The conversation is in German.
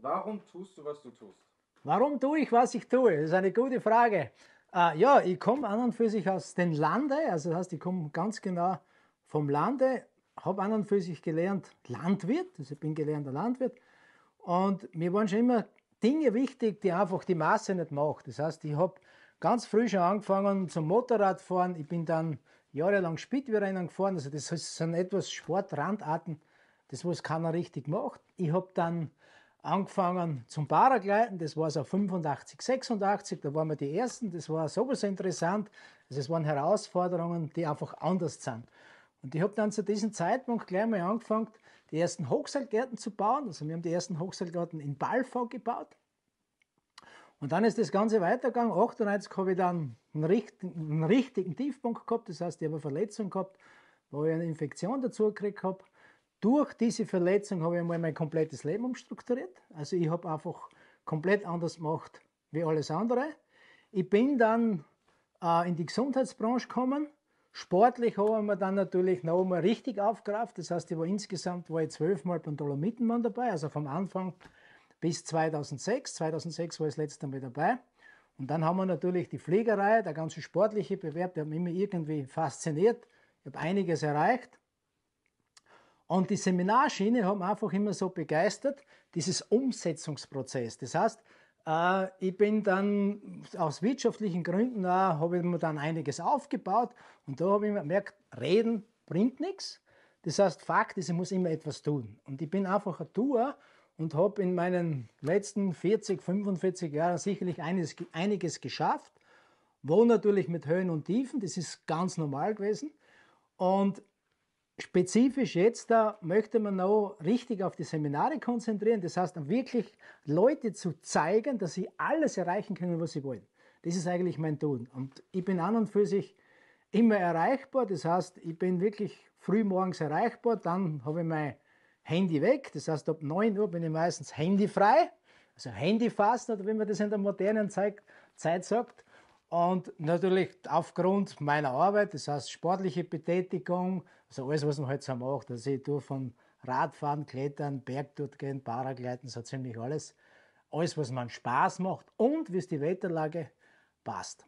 Warum tust du, was du tust? Warum tue ich, was ich tue? Das ist eine gute Frage. Äh, ja, ich komme an und für sich aus dem Lande, also das heißt, ich komme ganz genau vom Lande, habe an und für sich gelernt Landwirt, also ich bin gelernter Landwirt. Und mir waren schon immer Dinge wichtig, die einfach die Masse nicht macht. Das heißt, ich habe ganz früh schon angefangen zum Motorradfahren. Ich bin dann jahrelang speedway gefahren. Also das sind etwas Sportrandarten, das was keiner richtig macht. Ich habe dann angefangen zum Paragleiten, das war so 85, 86, da waren wir die Ersten, das war sowieso interessant. Also es waren Herausforderungen, die einfach anders sind. Und ich habe dann zu diesem Zeitpunkt gleich mal angefangen, die ersten Hochseilgärten zu bauen. Also wir haben die ersten Hochseilgärten in Balfau gebaut. Und dann ist das Ganze weitergegangen. 98 habe ich dann einen richtigen, einen richtigen Tiefpunkt gehabt, das heißt, ich habe eine Verletzung gehabt, wo ich eine Infektion dazu gekriegt habe. Durch diese Verletzung habe ich einmal mein komplettes Leben umstrukturiert. Also ich habe einfach komplett anders gemacht wie alles andere. Ich bin dann äh, in die Gesundheitsbranche gekommen. Sportlich haben wir dann natürlich noch einmal richtig aufgerafft. Das heißt, ich war insgesamt war ich zwölfmal beim Dolomitenmann dabei, also vom Anfang bis 2006. 2006 war ich das letzte Mal dabei. Und dann haben wir natürlich die Fliegerei, der ganze sportliche Bewerb, der hat mich immer irgendwie fasziniert. Ich habe einiges erreicht. Und die Seminarschiene hat mich einfach immer so begeistert, dieses Umsetzungsprozess. Das heißt, äh, ich bin dann aus wirtschaftlichen Gründen, äh, habe ich mir dann einiges aufgebaut und da habe ich mir gemerkt, reden bringt nichts. Das heißt, Fakt ist, ich muss immer etwas tun. Und ich bin einfach ein Tour und habe in meinen letzten 40, 45 Jahren sicherlich einiges, einiges geschafft, wo natürlich mit Höhen und Tiefen, das ist ganz normal gewesen. Und Spezifisch jetzt, da möchte man noch richtig auf die Seminare konzentrieren. Das heißt, wirklich Leute zu zeigen, dass sie alles erreichen können, was sie wollen. Das ist eigentlich mein Tun. Und ich bin an und für sich immer erreichbar. Das heißt, ich bin wirklich früh morgens erreichbar. Dann habe ich mein Handy weg. Das heißt, ab 9 Uhr bin ich meistens handyfrei. Also Handyfasten oder wie man das in der modernen Zeit sagt. Und natürlich aufgrund meiner Arbeit, das heißt sportliche Betätigung, also alles, was man halt so macht, also ich tue von Radfahren, Klettern, Bergtour gehen, Paragleiten, so ziemlich alles. Alles, was man Spaß macht und wie es die Wetterlage passt.